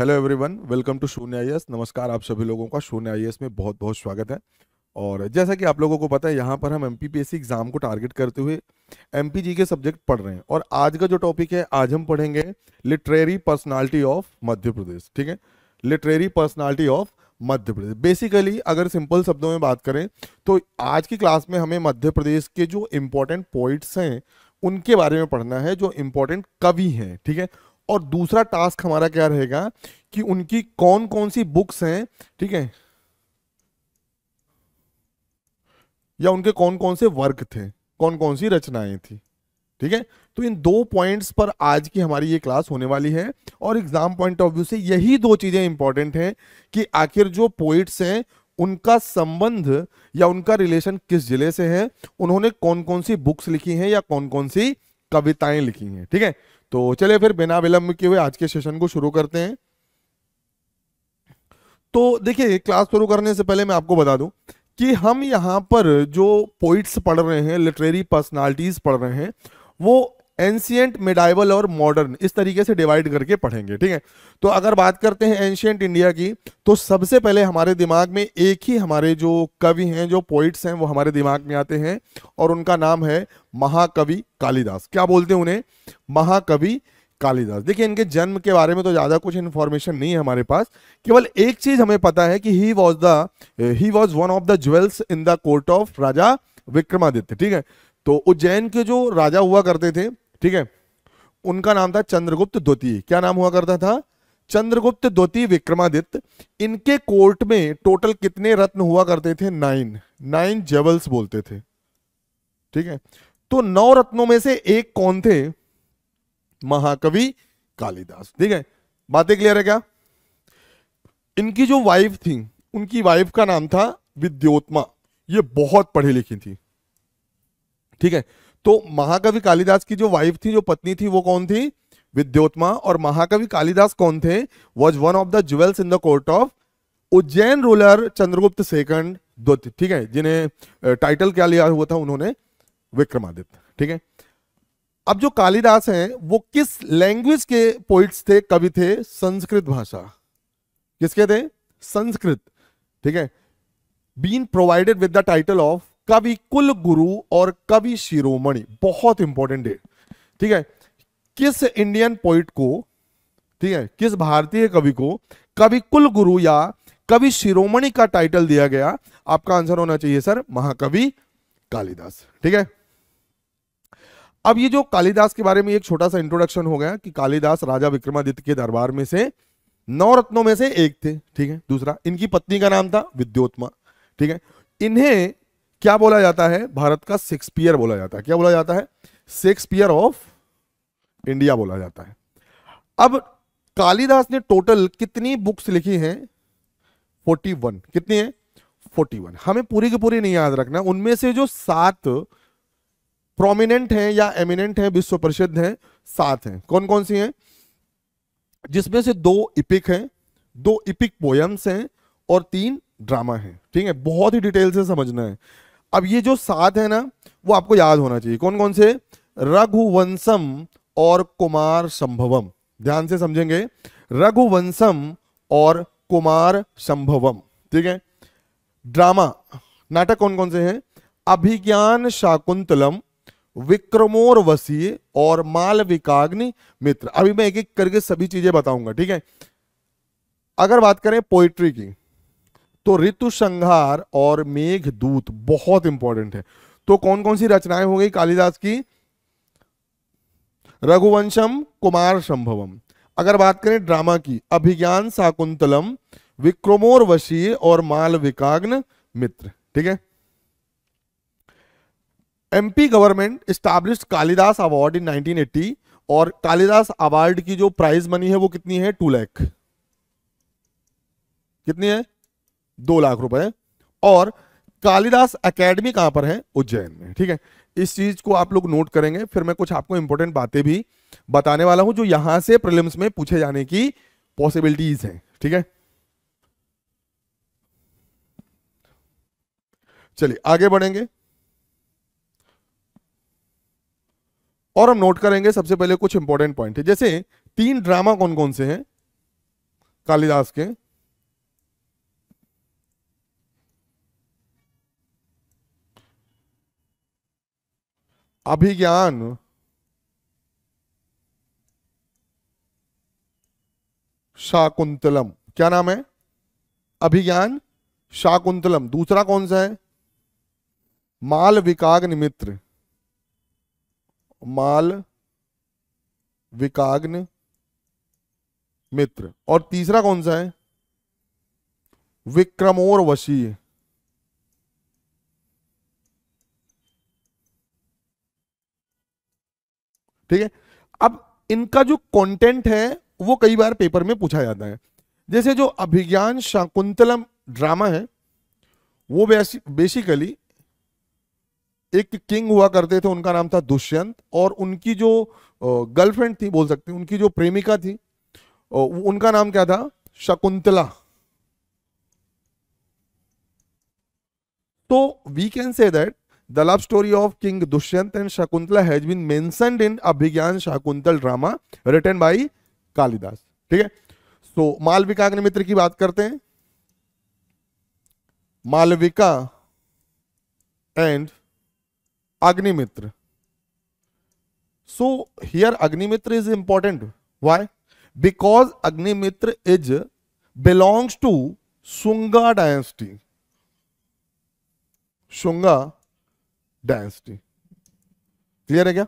Hello everyone welcome to शून्य आई नमस्कार आप सभी लोगों का शून्य आई में बहुत बहुत स्वागत है और जैसा कि आप लोगों को पता है यहाँ पर हम एम एग्ज़ाम को टारगेट करते हुए एम के सब्जेक्ट पढ़ रहे हैं और आज का जो टॉपिक है आज हम पढ़ेंगे literary personality of Madhya Pradesh ठीक है literary personality of Madhya Pradesh basically अगर सिंपल शब्दों में बात करें तो आज की क्लास में हमें मध्य प्रदेश के जो इम्पोर्टेंट पोइट्स हैं उनके बारे में पढ़ना है जो इम्पोर्टेंट कवि हैं ठीक है थीके? और दूसरा टास्क हमारा क्या रहेगा कि उनकी कौन कौन सी बुक्स हैं ठीक है या उनके कौन कौन से वर्क थे कौन कौन सी रचनाएं थी ठीक है तो इन दो पॉइंट्स पर आज की हमारी ये क्लास होने वाली है और एग्जाम पॉइंट ऑफ व्यू से यही दो चीजें इंपॉर्टेंट हैं कि आखिर जो पोइट्स हैं उनका संबंध या उनका रिलेशन किस जिले से है उन्होंने कौन कौन सी बुक्स लिखी हैं या कौन कौन सी कविताएं लिखी हैं ठीक है तो चलिए फिर बिना विलंब के हुए आज के सेशन को शुरू करते हैं तो देखिए क्लास शुरू करने से पहले मैं आपको बता दूं कि हम यहाँ पर जो पोइट्स पढ़ रहे हैं लिटरेरी पर्सनालिटीज़ पढ़ रहे हैं वो एंशियंट मेडाइवल और मॉडर्न इस तरीके से डिवाइड करके पढ़ेंगे ठीक है तो अगर बात करते हैं एंशियंट इंडिया की तो सबसे पहले हमारे दिमाग में एक ही हमारे जो कवि हैं जो पोइट्स हैं वो हमारे दिमाग में आते हैं और उनका नाम है महाकवि कालिदास क्या बोलते हैं उन्हें महाकवि कालिदास देखिए इनके जन्म के बारे में तो ज़्यादा कुछ इन्फॉर्मेशन नहीं है हमारे पास केवल एक चीज़ हमें पता है कि he was the he was one of the jewels in the court of Raja Vikramaditya ठीक है तो उज्जैन के जो राजा हुआ करते थे ठीक है उनका नाम था चंद्रगुप्त द्वितीय क्या नाम हुआ करता था चंद्रगुप्त द्वितीय विक्रमादित्य इनके कोर्ट में टोटल कितने रत्न हुआ करते थे नाइन नाइन जेवल्स बोलते थे ठीक है तो नौ रत्नों में से एक कौन थे महाकवि कालिदास ठीक है बातें क्लियर है क्या इनकी जो वाइफ थी उनकी वाइफ का नाम था विद्योत्मा ये बहुत पढ़ी लिखी थी ठीक है तो महाकवि कालिदास की जो वाइफ थी जो पत्नी थी वो कौन थी विद्योत्मा और महाकवि कालिदास कौन थे was one of the jewels in the court of Ujjain ruler Chandragupta second द्वितीय ठीक है जिन्हें टाइटल क्या लिया हुआ था उन्होंने विक्रमादित्य ठीक है अब जो कालिदास हैं वो किस लैंग्वेज के पोइट्स थे कवि थे संस्कृत भाषा किसके थे संस्कृत ठीक है been provided with the title of Kavi Kul गुरु और कवि शिरोमणि बहुत इंपॉर्टेंट है ठीक है किस इंडियन पोइट को ठीक है किस भारतीय कवि को कवि कुल गुरु या कवि शिरोमणि का टाइटल दिया गया आपका आंसर होना चाहिए सर महाकवि कालिदास ठीक है अब ये जो कालिदास के बारे में एक छोटा सा इंट्रोडक्शन हो गया कि कालिदास राजा विक्रमादित्य के दरबार में से नौ रत्नों में से एक थे ठीक है दूसरा इनकी पत्नी का नाम था विद्योत्मा ठीक है इन्हें क्या बोला जाता है भारत का शेक्सपियर बोला जाता है क्या बोला जाता है शेक्सपियर ऑफ इंडिया बोला जाता है अब कालिदास ने टोटल कितनी बुक्स लिखी हैं 41 कितनी है 41 हमें पूरी की पूरी नहीं याद रखना उनमें से जो सात प्रोमिनेंट हैं या एमिनेंट हैं विश्व प्रसिद्ध हैं सात हैं कौन कौन सी हैं जिसमें से दो इपिक हैं दो इपिक पोयम्स हैं और तीन ड्रामा है ठीक है बहुत ही डिटेल से समझना है अब ये जो सात है ना वो आपको याद होना चाहिए कौन कौन से रघुवंशम और कुमार संभवम ध्यान से समझेंगे रघुवंशम और कुमार संभवम ठीक है ड्रामा नाटक कौन कौन से हैं अभिज्ञान शाकुंतलम विक्रमोर वसी और मालविकाग्नि मित्र अभी मैं एक एक करके सभी चीजें बताऊंगा ठीक है अगर बात करें पोइट्री की तो ऋतु संहार और मेघ दूत बहुत इंपॉर्टेंट है तो कौन कौन सी रचनाएं हो गई कालिदास की रघुवंशम कुमार संभवम अगर बात करें ड्रामा की अभिज्ञान शाकुंतलम विक्रमोर वशी और विकाग्न मित्र ठीक है MP government establish Kalidas award in 1980 और कालिदास अवार्ड की जो प्राइज मनी है वो कितनी है टू लैख कितनी है दो लाख रुपए और कालिदास एकेडमी कहां पर है उज्जैन में ठीक है इस चीज को आप लोग नोट करेंगे फिर मैं कुछ आपको इंपॉर्टेंट बातें भी बताने वाला हूं जो यहां से प्रिलिम्स में पूछे जाने की पॉसिबिलिटीज हैं ठीक है चलिए आगे बढ़ेंगे और हम नोट करेंगे सबसे पहले कुछ इंपॉर्टेंट पॉइंट है जैसे तीन ड्रामा कौन कौन से हैं कालिदास के अभिज्ञान शाकुंतलम क्या नाम है अभिज्ञान शाकुंतलम दूसरा कौन सा है माल विकाग्न मित्र माल विकाग्न मित्र और तीसरा कौन सा है विक्रमोर वशी ठीक है अब इनका जो कंटेंट है वो कई बार पेपर में पूछा जाता है जैसे जो अभिज्ञान शाकुंतलम ड्रामा है वो बेसिकली एक किंग हुआ करते थे उनका नाम था दुष्यंत और उनकी जो गर्लफ्रेंड थी बोल सकते हैं उनकी जो प्रेमिका थी उनका नाम क्या था शकुंतला तो we can say that the love story of king Dushyant and Shakuntala has been mentioned in Abhigyan Shakuntal drama written by Kalidas ठीक है सो मालविका अग्निमित्र की बात करते हैं Malavika and Agnimitra so here Agnimitra is important why because Agnimitra is belongs to Shunga dynasty Shunga dynasty clear है क्या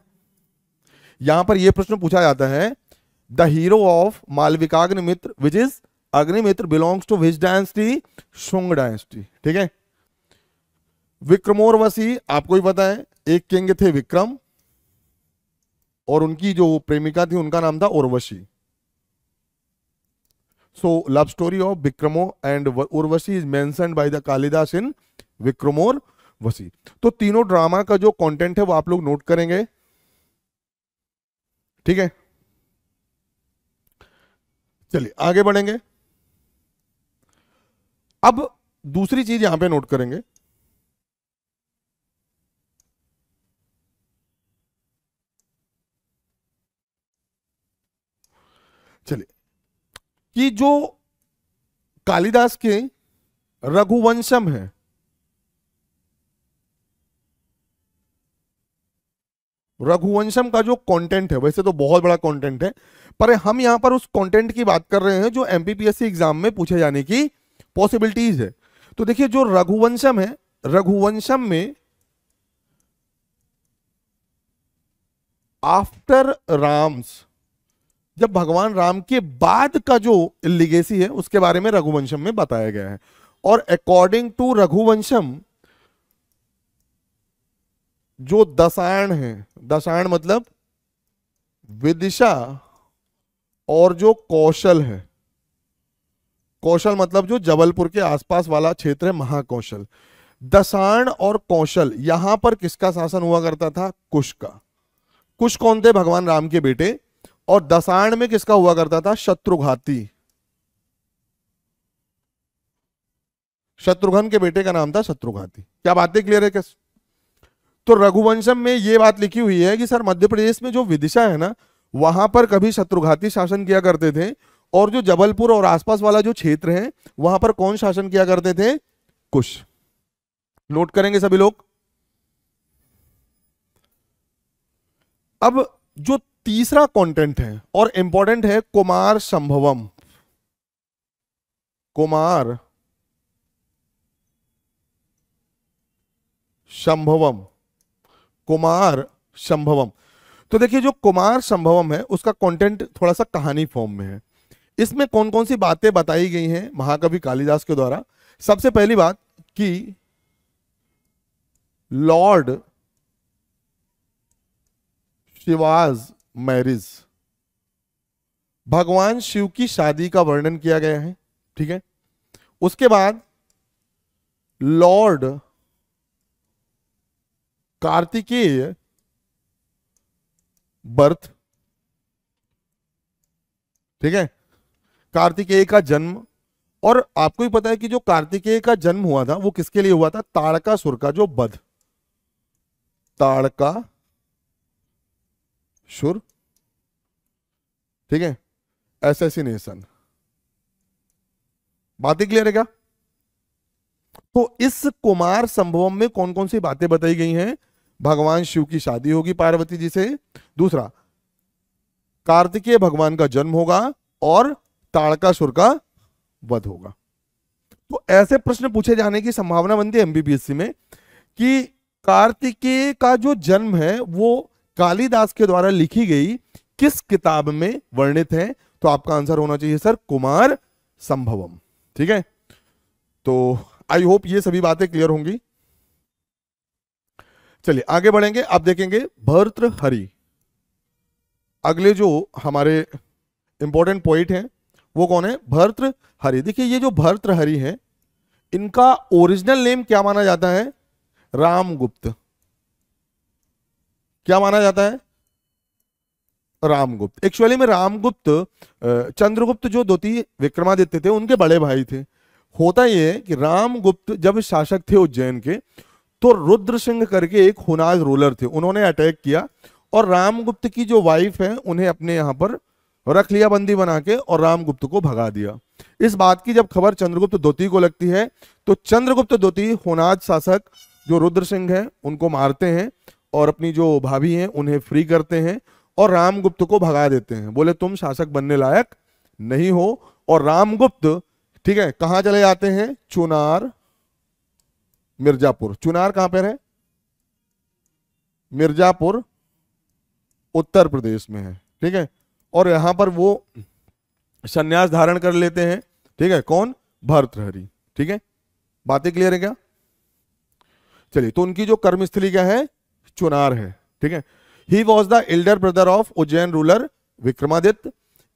यहां पर यह प्रश्न पूछा जाता है the hero of Malavikagnimitra which is अग्निमित्र belongs to which dynasty Shunga dynasty ठीक है विक्रमोरवसी आपको ही पता है एक किंग थे विक्रम और उनकी जो प्रेमिका थी उनका नाम था Urvashi so love story of Vikram and Urvashi is मैं by the Kalidas in Vikramorvashi तो तीनों ड्रामा का जो कंटेंट है वो आप लोग नोट करेंगे ठीक है चलिए आगे बढ़ेंगे अब दूसरी चीज यहां पे नोट करेंगे चलिए कि जो कालिदास के रघुवंशम है रघुवंशम का जो कंटेंट है वैसे तो बहुत बड़ा कंटेंट है पर हम यहां पर उस कंटेंट की बात कर रहे हैं जो एम एग्जाम में पूछे जाने की पॉसिबिलिटीज है तो देखिए जो रघुवंशम है रघुवंशम में आफ्टर राम्स जब भगवान राम के बाद का जो लिगेसी है उसके बारे में रघुवंशम में बताया गया है और अकॉर्डिंग टू रघुवंशम जो दशायण है दशायण मतलब विदिशा और जो कौशल है कौशल मतलब जो जबलपुर के आसपास वाला क्षेत्र है महाकौशल दशाण और कौशल यहां पर किसका शासन हुआ करता था कुश का कुश कौन थे भगवान राम के बेटे और दशाण में किसका हुआ करता था शत्रुघाती शत्रुघ्न के बेटे का नाम था शत्रुघाती क्या बातें क्लियर है कैसे तो रघुवंशम में ये बात लिखी हुई है कि सर मध्य प्रदेश में जो विदिशा है ना वहां पर कभी शत्रुघाती शासन किया करते थे और जो जबलपुर और आसपास वाला जो क्षेत्र है वहां पर कौन शासन किया करते थे कुश नोट करेंगे सभी लोग अब जो तीसरा कंटेंट है और इंपॉर्टेंट है कुमार संभवम कुमार संभवम कुमार संभवम तो देखिए जो कुमार संभवम है उसका कंटेंट थोड़ा सा कहानी फॉर्म में है इसमें कौन कौन सी बातें बताई गई हैं महाकवि कालिदास के द्वारा सबसे पहली बात कि लॉर्ड शिवाज मैरिज भगवान शिव की शादी का वर्णन किया गया है ठीक है उसके बाद लॉर्ड कार्तिकेय बर्थ ठीक है कार्तिकेय का जन्म और आपको ही पता है कि जो कार्तिकेय का जन्म हुआ था वो किसके लिए हुआ था ताड़का सुर का जो बध ताड़का सुर ठीक है एसेसिनेशन बातें क्लियर है क्या तो इस कुमार संभवम में कौन कौन सी बातें बताई गई हैं भगवान शिव की शादी होगी पार्वती जी से दूसरा कार्तिकीय भगवान का जन्म होगा और ताड़कासुर का वध होगा तो ऐसे प्रश्न पूछे जाने की संभावना बनती है एमबीबीएससी में कि कार्तिकेय का जो जन्म है वो कालिदास के द्वारा लिखी गई किस किताब में वर्णित है तो आपका आंसर होना चाहिए सर कुमार संभवम ठीक है तो आई होप ये सभी बातें क्लियर होंगी चलिए आगे बढ़ेंगे आप देखेंगे भर्तृहरि अगले जो हमारे इंपॉर्टेंट पॉइंट हैं वो कौन है भर्तृहरि देखिए ये जो भर्तृहरि हैं इनका ओरिजिनल नेम क्या माना जाता है रामगुप्त क्या माना जाता है रामगुप्त एक्चुअली में रामगुप्त चंद्रगुप्त जो द्वितीय विक्रमादित्य थे उनके बड़े भाई थे होता यह कि रामगुप्त जब शासक थे उज्जैन के तो रुद्र सिंह करके एक हुनाज रूलर थे उन्होंने अटैक किया और रामगुप्त की जो वाइफ है उन्हें अपने यहाँ पर रख लिया बंदी बना के और रामगुप्त को भगा दिया इस बात की जब खबर चंद्रगुप्त द्वितीय को लगती है तो चंद्रगुप्त द्वितीय होनाज शासक जो रुद्र सिंह है उनको मारते हैं और अपनी जो भाभी हैं उन्हें फ्री करते हैं और रामगुप्त को भगा देते हैं बोले तुम शासक बनने लायक नहीं हो और रामगुप्त ठीक है कहाँ चले जाते हैं चुनार मिर्जापुर चुनार कहां पर है मिर्जापुर उत्तर प्रदेश में है ठीक है और यहां पर वो संन्यास धारण कर लेते हैं ठीक है कौन भरतहरी ठीक है बातें क्लियर है क्या चलिए तो उनकी जो कर्मस्थली क्या है चुनार है ठीक है he was the elder brother of Ujjain ruler Vikramaditya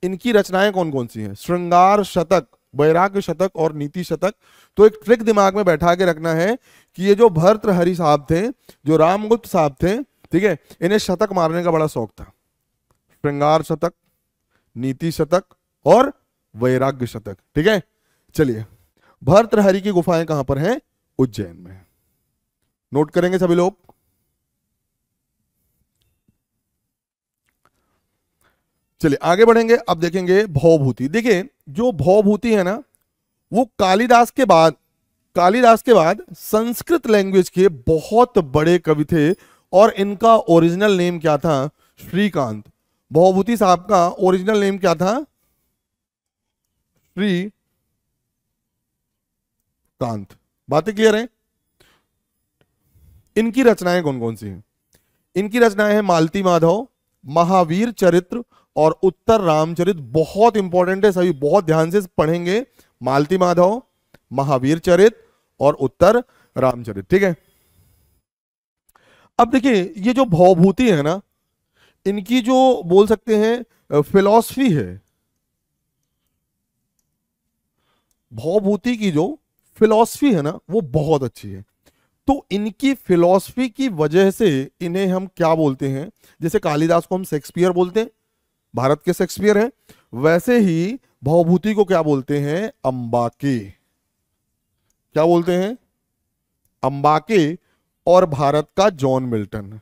इनकी रचनाएं कौन कौन सी हैं श्रृंगार शतक वैराग्य शतक और नीति शतक तो एक ट्रिक दिमाग में बैठा के रखना है कि ये जो हरि साहब थे जो रामगुप्त साहब थे ठीक है इन्हें शतक मारने का बड़ा शौक था श्रृंगार शतक नीति शतक और वैराग्य शतक ठीक है चलिए भर्तृहरि की गुफाएं कहां पर हैं उज्जैन में नोट करेंगे सभी लोग चलिए आगे बढ़ेंगे अब देखेंगे भौभूति देखिए जो भौभूति है ना वो कालिदास के बाद कालिदास के बाद संस्कृत लैंग्वेज के बहुत बड़े कवि थे और इनका ओरिजिनल नेम क्या था श्रीकांत भौभूति साहब का ओरिजिनल नेम क्या था श्री कांत बातें क्लियर है इनकी रचनाएं कौन कौन सी हैं इनकी रचनाएं हैं मालती माधव महावीर चरित्र और उत्तर रामचरित बहुत इंपॉर्टेंट है सभी बहुत ध्यान से पढ़ेंगे मालती माधव महावीर चरित और उत्तर रामचरित ठीक है अब देखिए ये जो भवभूति है ना इनकी जो बोल सकते हैं फिलॉसफी है भवभूति की जो फिलॉसफी है ना वो बहुत अच्छी है तो इनकी फिलॉसफी की वजह से इन्हें हम क्या बोलते हैं जैसे कालिदास को हम शेक्सपियर बोलते हैं भारत के शेक्सपियर हैं वैसे ही भावभूति को क्या बोलते हैं अंबाके क्या बोलते हैं अंबाके और भारत का John Milton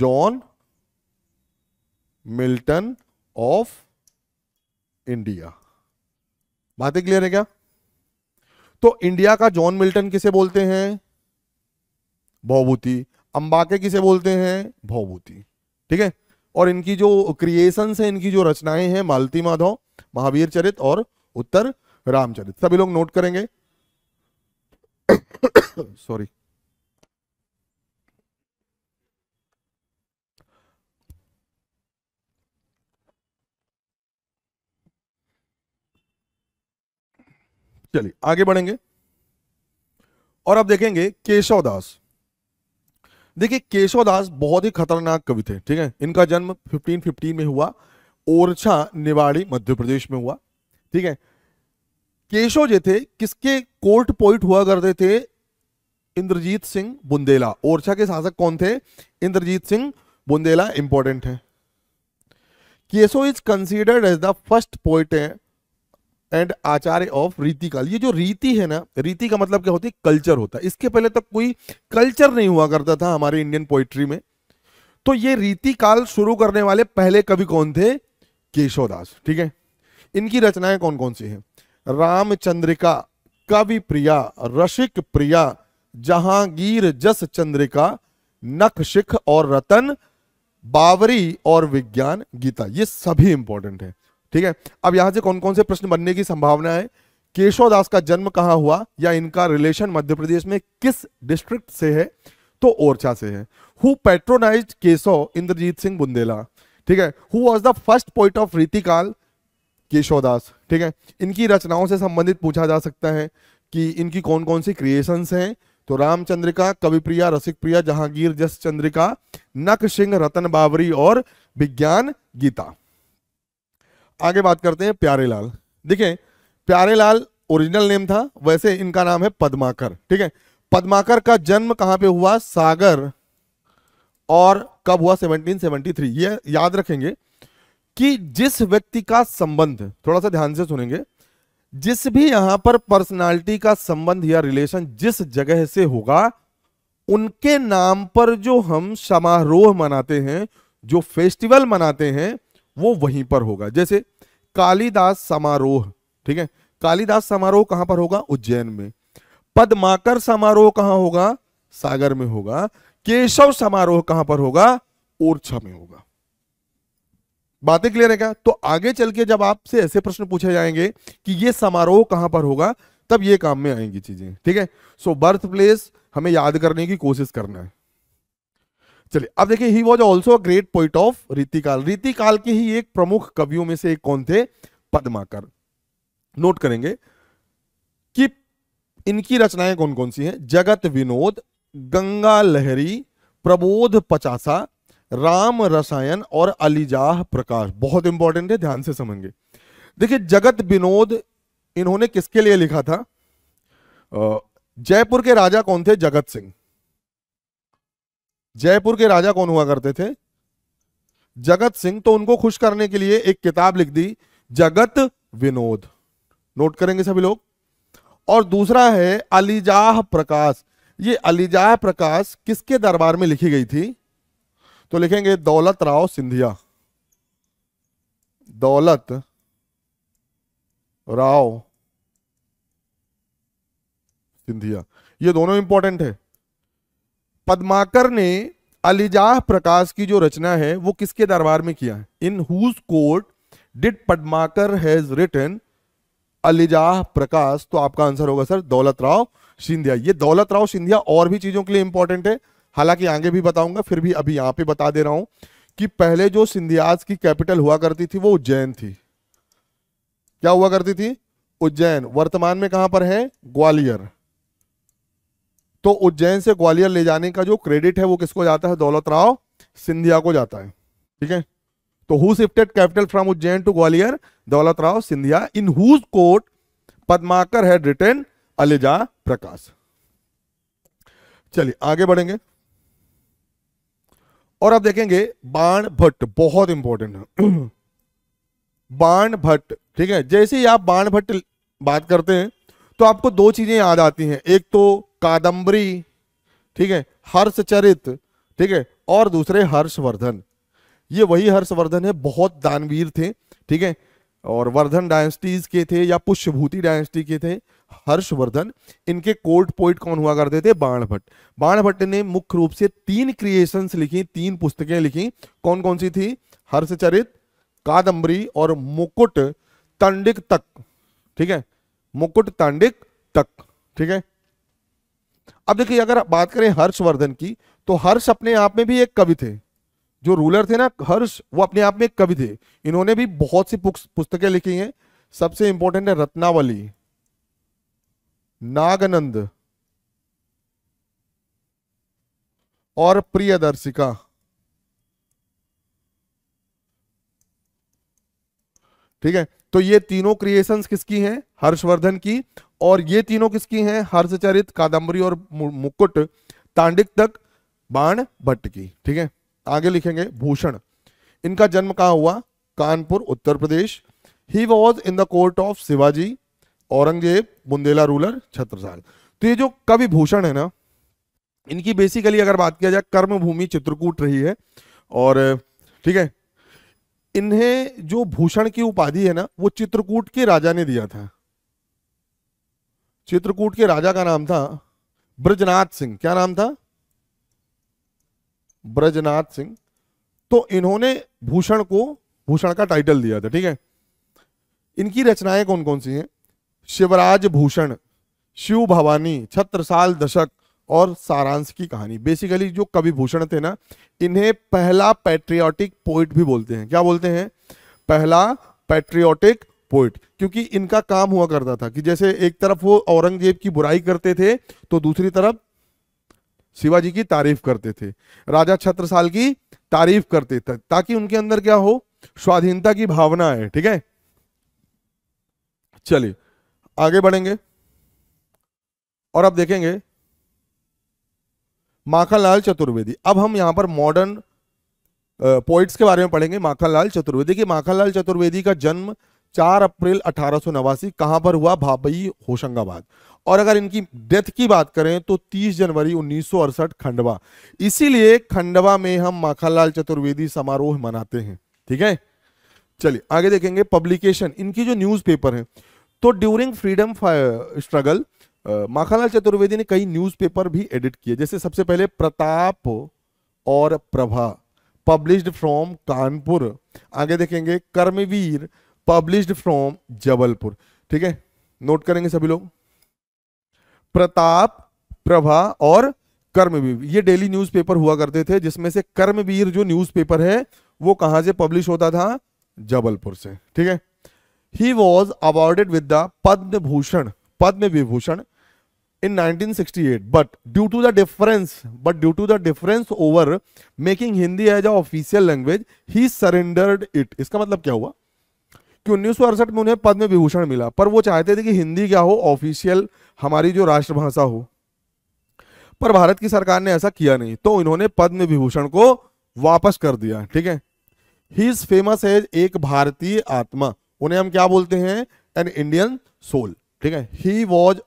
John Milton of India बातें क्लियर है क्या तो इंडिया का जॉन मिल्टन किसे बोलते हैं भावभूति अंबाके किसे बोलते हैं भावभूति ठीक है और इनकी जो क्रिएशन है इनकी जो रचनाएं हैं मालती माधव महावीर चरित और उत्तर रामचरित सभी लोग नोट करेंगे सॉरी चलिए आगे बढ़ेंगे और अब देखेंगे केशवदास देखिए केशवदास बहुत ही खतरनाक कवि थे ठीक है इनका जन्म 1515 में हुआ ओरछा निवाड़ी मध्य प्रदेश में हुआ ठीक है केशव जो थे किसके कोर्ट पॉइंट हुआ करते थे इंद्रजीत सिंह बुंदेला ओरछा के शासक कौन थे इंद्रजीत सिंह बुंदेला इंपॉर्टेंट है Keshav is considered as the first poet and Acharya of Ritikal ये जो रीति है ना रीति का मतलब क्या होती है कल्चर होता है इसके पहले तक तो कोई कल्चर नहीं हुआ करता था हमारे इंडियन पोइट्री में तो ये रीतिकाल शुरू करने वाले पहले कवि कौन थे केशवदास ठीक है इनकी रचनाएं कौन कौन सी हैं रामचंद्रिका कवि प्रिया रसिक प्रिया जहांगीर जस चंद्रिका नख शिख और रतन बावरी और विज्ञान गीता ये सभी इंपॉर्टेंट है ठीक है अब यहां से कौन कौन से प्रश्न बनने की संभावना है केशव दास का जन्म कहां हुआ या इनका रिलेशन मध्य प्रदेश में किस डिस्ट्रिक्ट से है तो ओरछा से है हु पेट्रोनाइज केशव इंद्रजीत सिंह बुंदेला ठीक है who was the first point of Ritikal Keshavdas ठीक है इनकी रचनाओं से संबंधित पूछा जा सकता है कि इनकी कौन कौन सी क्रिएशंस हैं तो रामचंद्रिका कविप्रिया रसिकप्रिया जहांगीर जस चंद्रिका नक सिंह रतन बाबरी और विज्ञान गीता आगे बात करते हैं प्यारे लाल देखिए प्यारे लाल ओरिजिनल नेम था वैसे इनका नाम है पदमाकर ठीक है पदमाकर का जन्म कहां पे हुआ सागर और कब हुआ 1773 ये याद रखेंगे कि जिस व्यक्ति का संबंध थोड़ा सा ध्यान से सुनेंगे जिस भी यहां पर पर्सनालिटी का संबंध या रिलेशन जिस जगह से होगा उनके नाम पर जो हम समारोह मनाते हैं जो फेस्टिवल मनाते हैं वो वहीं पर होगा जैसे कालिदास समारोह ठीक है कालिदास समारोह कहां पर होगा उज्जैन में पदमाकर समारोह कहां होगा सागर में होगा केशव समारोह कहां पर होगा ओरछा में होगा बातें क्लियर है क्या तो आगे चल के जब आपसे ऐसे प्रश्न पूछे जाएंगे कि ये समारोह कहां पर होगा तब ये काम में आएंगी चीजें ठीक है सो बर्थ प्लेस हमें याद करने की कोशिश करना है चलिए अब देखिए he was also great poet of Ritikal Ritikal के ही एक प्रमुख कवियों में से एक कौन थे पद्माकर नोट करेंगे कि इनकी रचनाएं कौन कौन सी हैं जगत विनोद गंगा लहरी प्रबोध पचासा राम रसायन और अलीजाह प्रकाश बहुत इंपॉर्टेंट है ध्यान से समझेंगे देखिए जगत विनोद इन्होंने किसके लिए लिखा था जयपुर के राजा कौन थे जगत सिंह जयपुर के राजा कौन हुआ करते थे जगत सिंह तो उनको खुश करने के लिए एक किताब लिख दी जगत विनोद नोट करेंगे सभी लोग और दूसरा है अलीजाह प्रकाश ये अलीजाह प्रकाश किसके दरबार में लिखी गई थी तो लिखेंगे दौलत राव सिंधिया दौलत राव सिंधिया ये दोनों इंपॉर्टेंट है पदमाकर ने अलीजाह प्रकाश की जो रचना है वो किसके दरबार में किया है in whose court did Padmakar has written Alijah Prakash तो आपका आंसर होगा सर दौलत राव सिंधिया ये दौलत राव सिंधिया और भी चीजों के लिए इंपॉर्टेंट है हालांकि आगे भी बताऊंगा फिर भी अभी यहां पे बता दे रहा हूं कि पहले जो सिंधियाज की कैपिटल हुआ करती थी वो उज्जैन थी क्या हुआ करती थी उज्जैन वर्तमान में कहां पर है ग्वालियर तो उज्जैन से ग्वालियर ले जाने का जो क्रेडिट है वो किसको जाता है दौलत राव सिंधिया को जाता है ठीक है तो who shifted capital from Ujjain to Gwalior Daulat Rao Scindia in whose court Padmakar है रिटेन अलेजा प्रकाश चलिए आगे बढ़ेंगे और अब देखेंगे बाण भट्ट बहुत इंपॉर्टेंट है बाण भट्ट ठीक है जैसे ही आप बाण भट्ट बात करते हैं तो आपको दो चीजें याद आती हैं एक तो कादंबरी ठीक है हर्षचरित ठीक है और दूसरे हर्षवर्धन ये वही हर्षवर्धन है बहुत दानवीर थे ठीक है और वर्धन डायनेस्टीज के थे या पुष्यभूति डायनेस्टी के थे हर्षवर्धन इनके कोर्ट पोइट कौन हुआ करते थे बाणभट्ट बाणभट्ट ने मुख्य रूप से तीन क्रिएशंस लिखी तीन पुस्तकें लिखी कौन कौन सी थी हर्षचरित कादम्बरी और मुकुट तंडिक तक ठीक है मुकुट तांडिक तक ठीक है अब देखिए अगर बात करें हर्षवर्धन की तो हर्ष अपने आप में भी एक कवि थे जो रूलर थे ना हर्ष वो अपने आप में एक कवि थे इन्होंने भी बहुत सी पुस्तकें लिखी हैं सबसे इंपॉर्टेंट है रत्नावली नागनंद और प्रियदर्शिका ठीक है तो ये तीनों क्रिएशंस किसकी हैं हर्षवर्धन की और ये तीनों किसकी हैं हर्षचरित कादम्बरी और मुकुट तांडिक तक बाण भट्ट की ठीक है आगे लिखेंगे भूषण इनका जन्म कहा हुआ Kanpur Uttar Pradesh he was in the court of Shivaji Aurangzeb Bundela ruler Chhatrasal तो ये जो कवि भूषण है ना इनकी बेसिकली अगर बात किया जाए कर्म भूमि चित्रकूट रही है और ठीक है इन्हें जो भूषण की उपाधि है ना वो चित्रकूट के राजा ने दिया था चित्रकूट के राजा का नाम था ब्रजनाथ सिंह क्या नाम था ब्रजनाथ सिंह तो इन्होंने भूषण को भूषण का टाइटल दिया था ठीक है इनकी रचनाएं कौन कौन सी हैं शिवराज भूषण शिव भवानी छत्रसाल दशक और सारांश की कहानी बेसिकली जो कवि भूषण थे ना इन्हें पहला पैट्रियोटिक पोइट भी बोलते हैं क्या बोलते हैं पहला पैट्रियोटिक पोइट क्योंकि इनका काम हुआ करता था कि जैसे एक तरफ वो औरंगजेब की बुराई करते थे तो दूसरी तरफ शिवाजी की तारीफ करते थे राजा छत्रसाल की तारीफ करते थे ताकि उनके अंदर क्या हो स्वाधीनता की भावना है ठीक है चलिए आगे बढ़ेंगे और अब देखेंगे माखनलाल चतुर्वेदी अब हम यहां पर मॉडर्न पोइट्स के बारे में पढ़ेंगे माखनलाल चतुर्वेदी कि माखनलाल चतुर्वेदी का जन्म चार अप्रैल अठारह नवासी कहां पर हुआ भाबई होशंगाबाद और अगर इनकी डेथ की बात करें तो 30 जनवरी उन्नीस खंडवा इसीलिए खंडवा में हम माखनलाल चतुर्वेदी समारोह मनाते हैं ठीक है चलिए आगे देखेंगे पब्लिकेशन इनकी जो न्यूज़पेपर है तो during freedom struggle Makhanlal Chaturvedi ने कई न्यूज़पेपर भी एडिट किए जैसे सबसे पहले प्रताप और प्रभा पब्लिश्ड फ्रॉम कानपुर आगे देखेंगे कर्मवीर पब्लिश्ड फ्रॉम जबलपुर ठीक है नोट करेंगे सभी लोग प्रताप प्रभा और कर्मवीर ये डेली न्यूज़पेपर हुआ करते थे जिसमें से कर्मवीर जो न्यूज़पेपर है वो कहां से पब्लिश होता था जबलपुर से ठीक है he was awarded with the Padma Bhushan Padma Vibhushan in 1968 but due to the difference but due to the difference over making Hindi as a official language he surrendered it इसका मतलब क्या हुआ कि उन्नीस में उन्हें पद्म विभूषण मिला पर वो चाहते थे कि हिंदी क्या हो ऑफिशियल हमारी जो राष्ट्रभाषा हो पर भारत की सरकार ने ऐसा किया नहीं तो इन्होंने पद्म विभूषण को वापस कर दिया ठीक है ही इज फेमस एज एक भारतीय आत्मा उन्हें हम क्या बोलते हैं एन इंडियन सोल ठीक है he was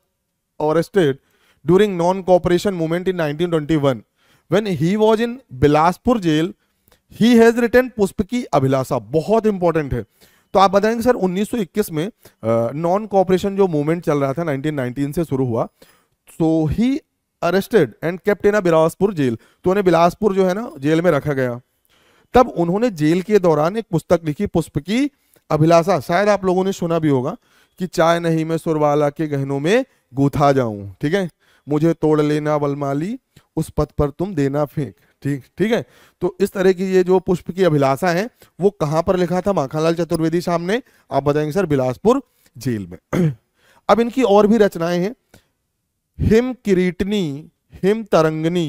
arrested during non cooperation movement in 1921 when he was in Bilaspur jail he has written Pushp Ki अभिलाषा बहुत इंपॉर्टेंट है तो आप बताएंगे सर 1921 में नॉन कॉपरेशन जो मूवमेंट चल रहा था 1919 से शुरू हुआ सो तो he arrested and kept in Bilaspur jail तो उन्हें बिलासपुर जो है ना जेल में रखा गया तब उन्होंने जेल के दौरान एक पुस्तक लिखी पुष्प की अभिलाषा शायद आप लोगों ने सुना भी होगा कि चाय नहीं मैं सुरवाला के गहनों में गुथा जाऊं ठीक है मुझे तोड़ लेना बलमाली उस पथ पर तुम देना फेंक ठीक ठीक है तो इस तरह की ये जो पुष्प की अभिलाषा है वो कहां पर लिखा था माखनलाल चतुर्वेदी साहब ने आप बताएंगे सर बिलासपुर जेल में अब इनकी और भी रचनाएं हैं हिम किरीटनी हिम तरंगनी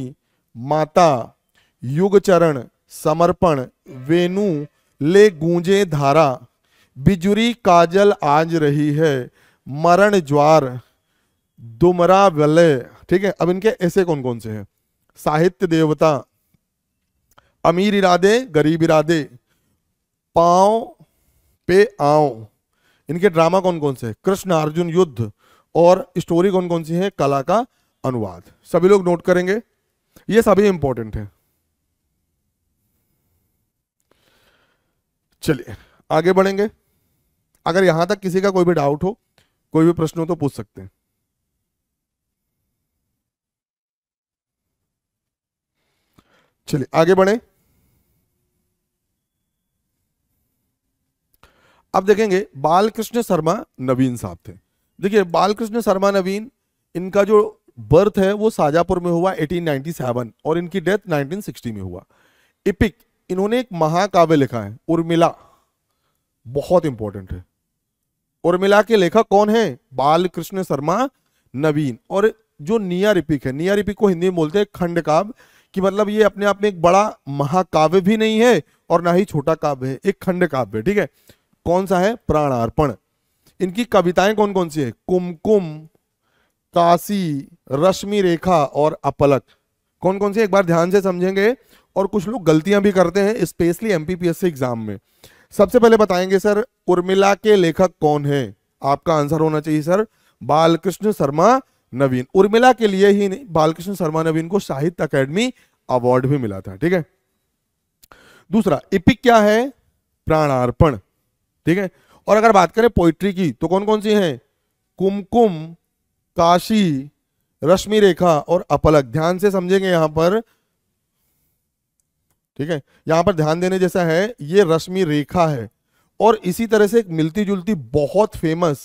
माता युगचरण समर्पण वेणु ले गूंजे धारा बिजुरी काजल आज रही है मरण ज्वार दुमरा वलय ठीक है अब इनके ऐसे कौन कौन से हैं साहित्य देवता अमीर इरादे गरीब इरादे पाओ पे आओ इनके ड्रामा कौन कौन से कृष्ण अर्जुन युद्ध और स्टोरी कौन कौन सी है कला का अनुवाद सभी लोग नोट करेंगे ये सभी इंपॉर्टेंट है चलिए आगे बढ़ेंगे अगर यहां तक किसी का कोई भी डाउट हो कोई भी प्रश्न हो तो पूछ सकते हैं चलिए आगे बढ़े अब देखेंगे बालकृष्ण शर्मा नवीन साहब थे देखिए बालकृष्ण शर्मा नवीन इनका जो बर्थ है वो साजापुर में हुआ 1897 और इनकी डेथ 1960 में हुआ इपिक इन्होंने एक महाकाव्य लिखा है उर्मिला बहुत इंपॉर्टेंट है उर्मिला के लेखक कौन है बालकृष्ण शर्मा नवीन और जो नियर इपिक है नियर इपिक को हिंदी में बोलते हैं खंड काव्य कि मतलब ये अपने आप में एक बड़ा महाकाव्य भी नहीं है और ना ही छोटा काव्य है एक खंड काव्य ठीक है कौन सा है प्राणार्पण इनकी कविताएं कौन कौन सी है कुमकुम काशी रश्मि रेखा और अपलक कौन कौन सी एक बार ध्यान से समझेंगे और कुछ लोग गलतियां भी करते हैं स्पेशली एमपीपीएससी एग्जाम में सबसे पहले बताएंगे सर उर्मिला के लेखक कौन है आपका आंसर होना चाहिए सर बालकृष्ण शर्मा नवीन उर्मिला के लिए ही नहीं बालकृष्ण शर्मा नवीन को साहित्य अकेडमी अवार्ड भी मिला था ठीक है दूसरा इपिक क्या है प्राणार्पण ठीक है और अगर बात करें पोइट्री की तो कौन कौन सी है कुमकुम काशी रश्मि रेखा और अपलक ध्यान से समझेंगे यहां पर ठीक है यहां पर ध्यान देने जैसा है ये रश्मि रेखा है और इसी तरह से एक मिलती जुलती बहुत फेमस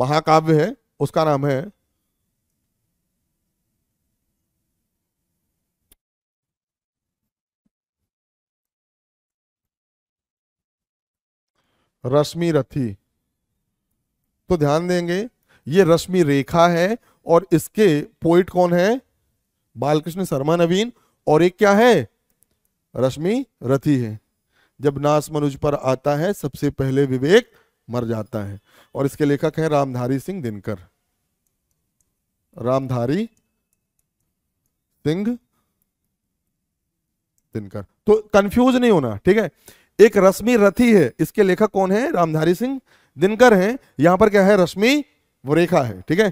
महाकाव्य है उसका नाम है रश्मि रथी तो ध्यान देंगे ये रश्मि रेखा है और इसके पोइट कौन है बालकृष्ण शर्मा नवीन और एक क्या है रश्मि रथी है जब नास मनुज पर आता है सबसे पहले विवेक मर जाता है और इसके लेखक हैं रामधारी सिंह दिनकर रामधारी सिंह दिनकर तो कंफ्यूज नहीं होना ठीक है एक रश्मि रथी है इसके लेखक कौन है रामधारी सिंह दिनकर हैं यहां पर क्या है रश्मि वो रेखा है ठीक है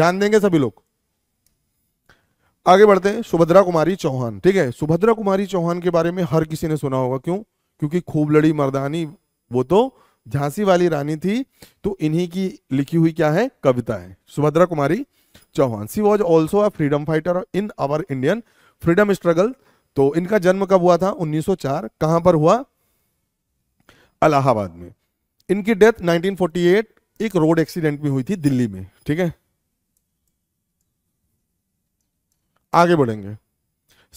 ध्यान देंगे सभी लोग आगे बढ़ते हैं सुभद्रा कुमारी चौहान ठीक है सुभद्रा कुमारी चौहान के बारे में हर किसी ने सुना होगा क्यों क्योंकि खूब लड़ी मर्दानी वो तो झांसी वाली रानी थी तो इन्हीं की लिखी हुई क्या है कविता है Subhadra Kumari Chauhan she was also a freedom fighter in our Indian freedom struggle तो इनका जन्म कब हुआ था 1904 कहां पर हुआ अलाहाबाद में इनकी डेथ 1948 एक रोड एक्सीडेंट में हुई थी दिल्ली में ठीक है आगे बढ़ेंगे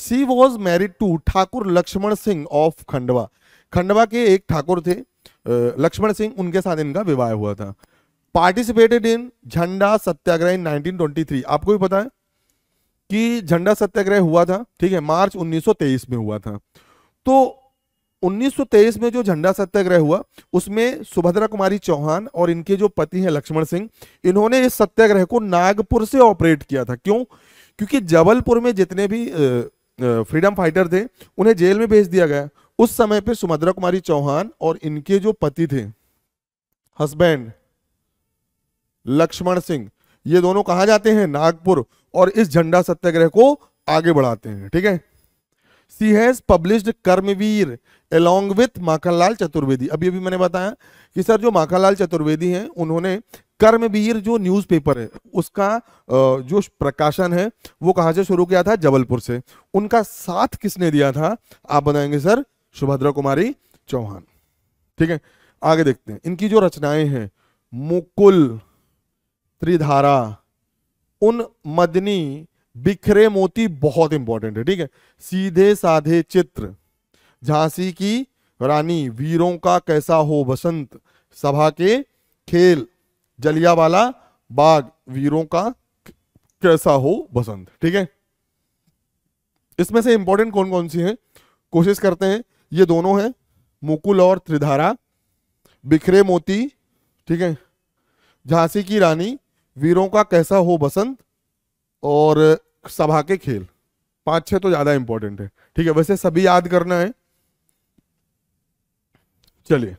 she was married to Thakur Laxman Singh of Khandwa Khandwa के एक ठाकुर थे लक्ष्मण सिंह उनके साथ इनका विवाह हुआ था पार्टिसिपेटेड इन झंडा सत्याग्रह इन 1923 आपको भी पता है कि झंडा सत्याग्रह हुआ था ठीक है मार्च 1923 में हुआ था तो 1923 में जो झंडा सत्याग्रह हुआ उसमें सुभद्रा कुमारी चौहान और इनके जो पति हैं लक्ष्मण सिंह इन्होंने इस सत्याग्रह को नागपुर से ऑपरेट किया था क्यों क्योंकि जबलपुर में जितने भी फ्रीडम फाइटर थे उन्हें जेल में भेज दिया गया उस समय पे सुभद्रा कुमारी चौहान और इनके जो पति थे हस्बैंड लक्ष्मण सिंह ये दोनों कहा जाते हैं नागपुर और इस झंडा सत्याग्रह को आगे बढ़ाते हैं ठीक है she has published Karmaveer along with Makhanlal Chaturvedi अभी अभी मैंने बताया कि सर जो माखनलाल चतुर्वेदी हैं उन्होंने कर्मवीर जो न्यूज़पेपर है उसका जो प्रकाशन है वो कहाँ से शुरू किया था जबलपुर से उनका साथ किसने दिया था आप बताएंगे सर सुभद्रा कुमारी चौहान ठीक है आगे देखते हैं इनकी जो रचनाएं हैं मुकुल त्रिधारा उन मदनी बिखरे मोती बहुत इंपॉर्टेंट है ठीक है सीधे साधे चित्र झांसी की रानी वीरों का कैसा हो बसंत सभा के खेल जलिया वाला बाग वीरों का कैसा हो बसंत ठीक है इसमें से इंपॉर्टेंट कौन कौन सी है कोशिश करते हैं ये दोनों हैं मुकुल और त्रिधारा बिखरे मोती ठीक है झांसी की रानी वीरों का कैसा हो बसंत और सभा के खेल पांच छह तो ज्यादा इंपॉर्टेंट है ठीक है वैसे सभी याद करना है चलिए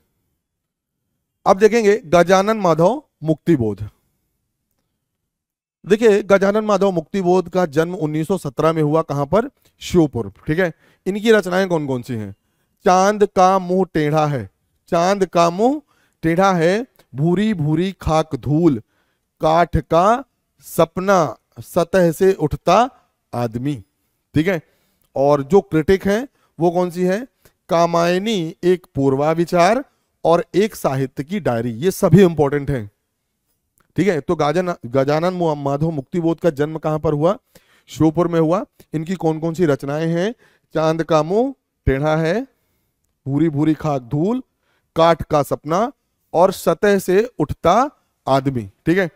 अब देखेंगे गजानन माधव मुक्तिबोध देखिए गजानन माधव मुक्तिबोध का जन्म 1917 में हुआ कहां पर श्योपुर ठीक है इनकी रचनाएं कौन कौन सी हैं चांद का मुंह टेढ़ा है चांद का मुंह टेढ़ा है भूरी भूरी खाक धूल काठ का सपना सतह से उठता आदमी ठीक है और जो क्रिटिक है वो कौन सी है कामायनी एक पूर्वा विचार और एक साहित्य की डायरी ये सभी इंपॉर्टेंट हैं ठीक है तो गाजन गजानन माधव मुक्तिबोध का जन्म कहां पर हुआ श्योपुर में हुआ इनकी कौन कौन सी रचनाएं हैं चांद का मुंह टेढ़ा है भूरी भूरी खाक धूल काट का सपना और सतह से उठता आदमी ठीक है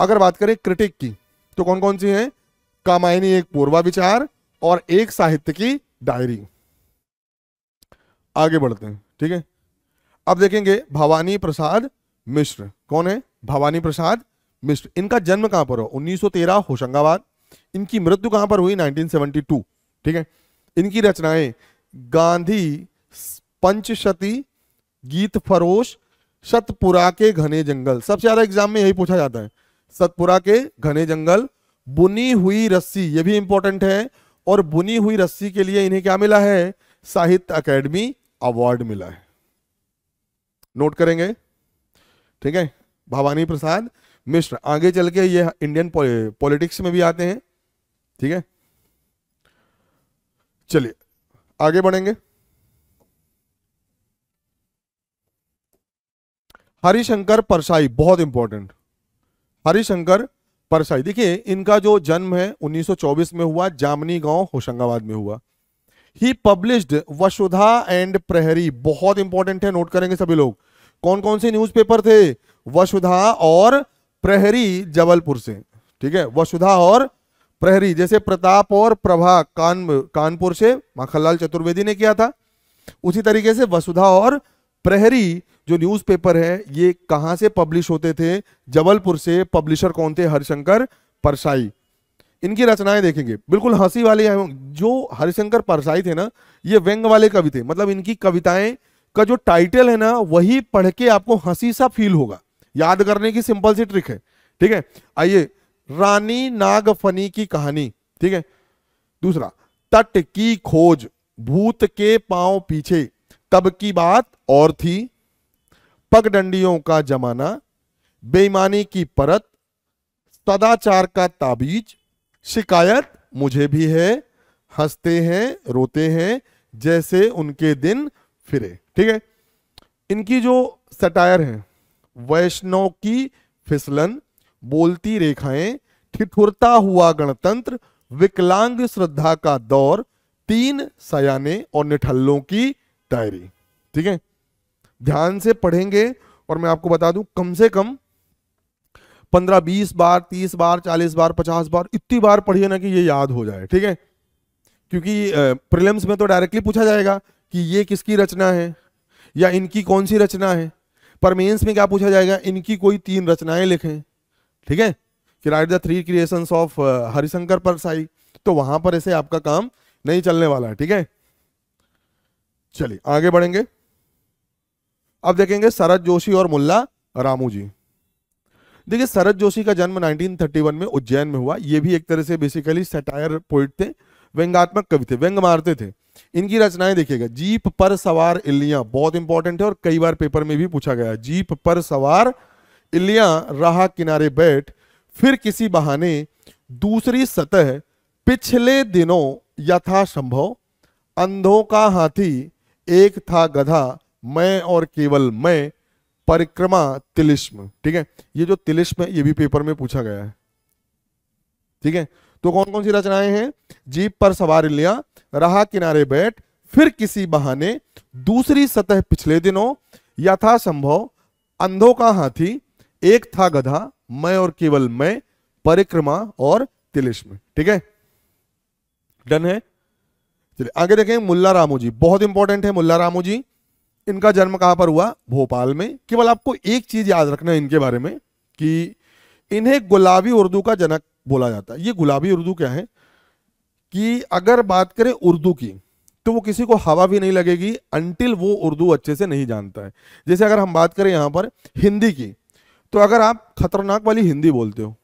अगर बात करें क्रिटिक की तो कौन कौन सी हैं कामायनी एक पूर्वा विचार और एक साहित्य की डायरी आगे बढ़ते हैं ठीक है अब देखेंगे भवानी प्रसाद मिश्र कौन है भवानी प्रसाद मिश्र इनका जन्म कहां पर हो 1913 होशंगाबाद इनकी मृत्यु कहां पर हुई 1972 ठीक है इनकी रचनाएं गांधी पंचशती गीत फरोश सतपुरा के घने जंगल सबसे ज्यादा एग्जाम में यही पूछा जाता है सतपुरा के घने जंगल बुनी हुई रस्सी ये भी इंपॉर्टेंट है और बुनी हुई रस्सी के लिए इन्हें क्या मिला है साहित्य अकेडमी अवार्ड मिला है नोट करेंगे ठीक है भवानी प्रसाद मिश्र आगे चल के ये इंडियन पॉलिटिक्स में भी आते हैं ठीक है चलिए आगे बढ़ेंगे हरिशंकर परसाई बहुत इंपॉर्टेंट हरिशंकर परसाई देखिए इनका जो जन्म है 1924 में हुआ जामनी गांव होशंगाबाद में हुआ ही पब्लिश्ड वसुधा एंड प्रहरी बहुत इंपॉर्टेंट है नोट करेंगे सभी लोग कौन कौन से न्यूज़पेपर थे वसुधा और प्रहरी जबलपुर से ठीक है वसुधा और प्रहरी जैसे प्रताप और प्रभा कान कानपुर से माखनलाल चतुर्वेदी ने किया था उसी तरीके से वसुधा और प्रहरी जो न्यूज़पेपर है ये कहाँ से पब्लिश होते थे जबलपुर से पब्लिशर कौन थे हरिशंकर परसाई इनकी रचनाएं देखेंगे बिल्कुल हंसी वाले जो हरिशंकर परसाई थे ना ये व्यंग वाले कवि थे मतलब इनकी कविताएं का जो टाइटल है ना वही पढ़ के आपको हंसी सा फील होगा याद करने की सिंपल सी ट्रिक है ठीक है आइए रानी नागफनी की कहानी ठीक है दूसरा तट की खोज भूत के पांव पीछे तब की बात और थी पगडंडियों का जमाना बेईमानी की परत सदाचार का ताबीज शिकायत मुझे भी है हंसते हैं रोते हैं जैसे उनके दिन फिरे ठीक है इनकी जो सटायर है वैष्णव की फिसलन बोलती रेखाएं ठिठुरता हुआ गणतंत्र विकलांग श्रद्धा का दौर तीन सयाने और निठल्लों की डायरी ठीक है ध्यान से पढ़ेंगे और मैं आपको बता दूं कम से कम पंद्रह बीस बार तीस बार चालीस बार पचास बार इतनी बार पढ़िए ना कि ये याद हो जाए ठीक है क्योंकि प्रिलिम्स में तो डायरेक्टली पूछा जाएगा कि ये किसकी रचना है या इनकी कौन सी रचना है पर मेंस में क्या पूछा जाएगा इनकी कोई तीन रचनाएं लिखें ठीक है कि write the three creations of Harishankar Parsai तो वहां पर ऐसे आपका काम नहीं चलने वाला है ठीक है चलिए आगे बढ़ेंगे अब देखेंगे शरद जोशी और मुल्ला रामू जी देखिए शरद जोशी का जन्म 1931 में उज्जैन में हुआ ये भी एक तरह से बेसिकली सटायर पोइट थे व्यंगात्मक कवि थे व्यंग मारते थे इनकी रचनाएं देखिएगा जीप पर सवार इलिया बहुत इंपॉर्टेंट है और कई बार पेपर में भी पूछा गया जीप पर सवार इल्लिया रहा किनारे बैठ फिर किसी बहाने दूसरी सतह पिछले दिनों यथासंभव अंधों का हाथी एक था गधा मैं और केवल मैं परिक्रमा तिलिस्म ठीक है ये जो तिलिस्म है ये भी पेपर में पूछा गया है ठीक है तो कौन कौन सी रचनाएं हैं जीप पर सवार लिया रहा किनारे बैठ फिर किसी बहाने दूसरी सतह पिछले दिनों यथासंभव अंधों का हाथी एक था गधा मैं और केवल मैं परिक्रमा और तिलिस्म ठीक है डन है चलिए आगे देखें मुल्ला रामू जी बहुत इंपॉर्टेंट है मुल्ला रामू जी इनका जन्म कहाँ पर हुआ भोपाल में केवल आपको एक चीज याद रखना है इनके बारे में कि इन्हें गुलाबी उर्दू का जनक बोला जाता है ये गुलाबी उर्दू क्या है कि अगर बात करें उर्दू की तो वो किसी को हवा भी नहीं लगेगी अंटिल वो उर्दू अच्छे से नहीं जानता है जैसे अगर हम बात करें यहाँ पर हिंदी की तो अगर आप खतरनाक वाली हिंदी बोलते हो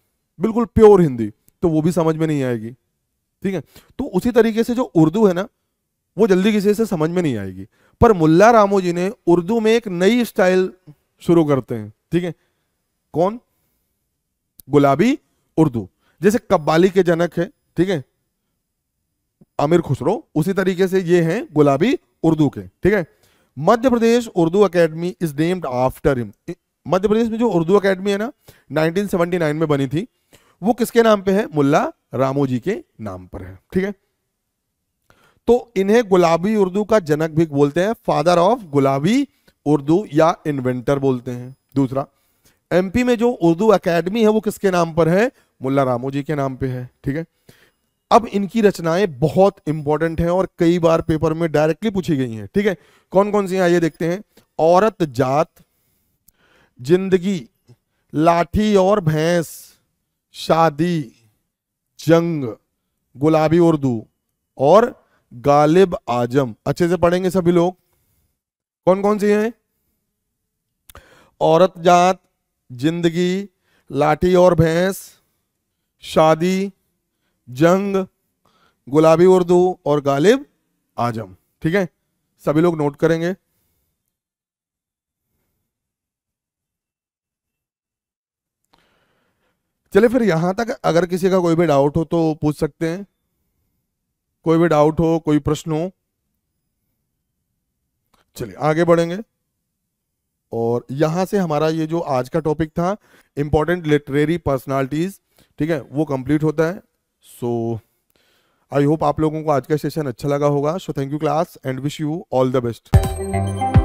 बिल्कुल प्योर हिंदी तो वो भी समझ में नहीं आएगी ठीक है तो उसी तरीके से जो उर्दू है ना वो जल्दी किसी से समझ में नहीं आएगी पर मुल्ला रामो जी ने उर्दू में एक नई स्टाइल शुरू करते हैं ठीक है कौन गुलाबी उर्दू जैसे कब्बाली के जनक है ठीक है आमिर खुसरो उसी तरीके से ये हैं गुलाबी उर्दू के ठीक है Madhya Pradesh Urdu academy is named after him Madhya Pradesh में जो उर्दू अकेडमी है ना 1979 में बनी थी वो किसके नाम पे है मुल्ला रामो जी के नाम पर है ठीक है तो इन्हें गुलाबी उर्दू का जनक भी बोलते हैं फादर ऑफ गुलाबी उर्दू या इन्वेंटर बोलते हैं दूसरा एमपी में जो उर्दू अकेडमी है वो किसके नाम पर है मुल्ला रामू जी के नाम पे है ठीक है अब इनकी रचनाएं बहुत इंपॉर्टेंट हैं और कई बार पेपर में डायरेक्टली पूछी गई हैं ठीक है कौन कौन सी आइए देखते हैं औरत जात जिंदगी लाठी और भैंस शादी जंग गुलाबी उर्दू और गालिब आजम अच्छे से पढ़ेंगे सभी लोग कौन कौन सी हैं औरत जात जिंदगी लाठी और भैंस शादी जंग गुलाबी उर्दू और गालिब आजम ठीक है सभी लोग नोट करेंगे चले फिर यहां तक अगर किसी का कोई भी डाउट हो तो पूछ सकते हैं कोई भी डाउट हो कोई प्रश्न हो चलिए आगे बढ़ेंगे और यहां से हमारा ये जो आज का टॉपिक था इंपॉर्टेंट लिटरेरी पर्सनालिटीज ठीक है वो कंप्लीट होता है सो आई होप आप लोगों को आज का सेशन अच्छा लगा होगा so thank you class and wish you all the best